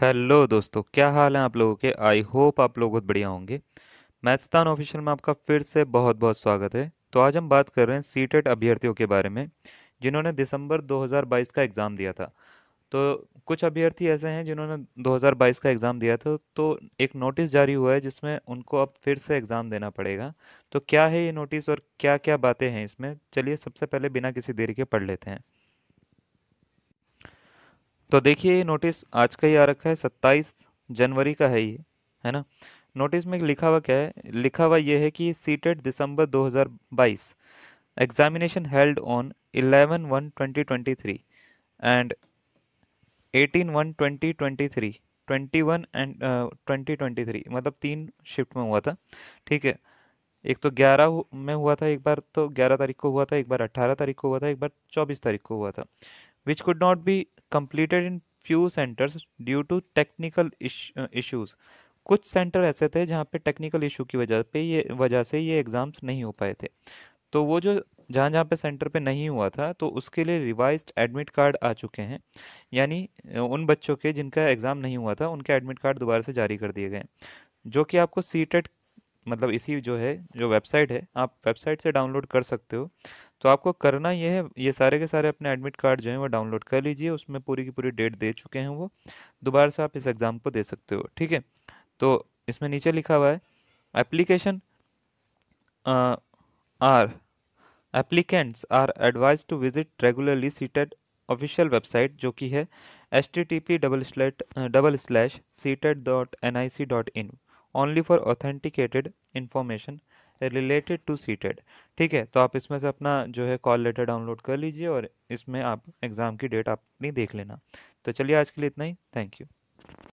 hello दोस्तों क्या हाल है आप लोगों के आई होप आप लोग बहुत बढ़िया होंगे मैथस्तान ऑफिशियल में आपका फिर से बहुत बहुत स्वागत है तो आज हम बात कर रहे हैं सीटेट अभ्यर्थियों के बारे में जिन्होंने दिसंबर 2022 का एग्ज़ाम दिया था तो कुछ अभ्यर्थी ऐसे हैं जिन्होंने 2022 का एग्ज़ाम दिया था तो एक नोटिस जारी हुआ है जिसमें उनको अब फिर से एग्ज़ाम देना पड़ेगा तो क्या है ये नोटिस और क्या क्या बातें हैं इसमें चलिए सबसे पहले बिना किसी देरी के पढ़ लेते हैं तो देखिए ये नोटिस आज का ही आ रखा है सत्ताईस जनवरी का है ये है ना नोटिस में लिखा हुआ क्या है लिखा हुआ ये है कि CTET December 2022 examination held on 11 one 2023 and 18 one 2023 21 and twenty twenty three मतलब तीन शिफ्ट में हुआ था ठीक है एक तो ग्यारह में हुआ था एक बार तो ग्यारह तारीख को हुआ था एक बार अट्ठारह तारीख को हुआ था एक बार चौबीस तारीख को हुआ था which could not be completed in few centers due to technical uh, issues कुछ सेंटर ऐसे थे जहाँ पे टेक्निकल इशू की वजह पे ये वजह से ये एग्ज़ाम्स नहीं हो पाए थे तो वो जो जहाँ जहाँ पे सेंटर पे नहीं हुआ था तो उसके लिए रिवाइज एडमिट कार्ड आ चुके हैं यानी उन बच्चों के जिनका एग्ज़ाम नहीं हुआ था उनके एडमिट कार्ड दोबारा से जारी कर दिए गए जो कि आपको सी टेट मतलब इसी जो है जो वेबसाइट है आप वेबसाइट से डाउनलोड कर सकते हो तो आपको करना ये है ये सारे के सारे अपने एडमिट कार्ड जो है वो डाउनलोड कर लीजिए उसमें पूरी की पूरी डेट दे चुके हैं वो दोबारा से आप इस एग्ज़ाम को दे सकते हो ठीक है तो इसमें नीचे लिखा हुआ है application are applicants are advised to visit regularly CTET official website जो कि है H T T P double slash double slash CTET dot N I C dot in only for authenticated information related to CTET ठीक है तो आप इसमें से अपना जो है कॉल लेटर डाउनलोड कर लीजिए और इसमें आप एग्ज़ाम की डेट अपनी देख लेना तो चलिए आज के लिए इतना ही थैंक यू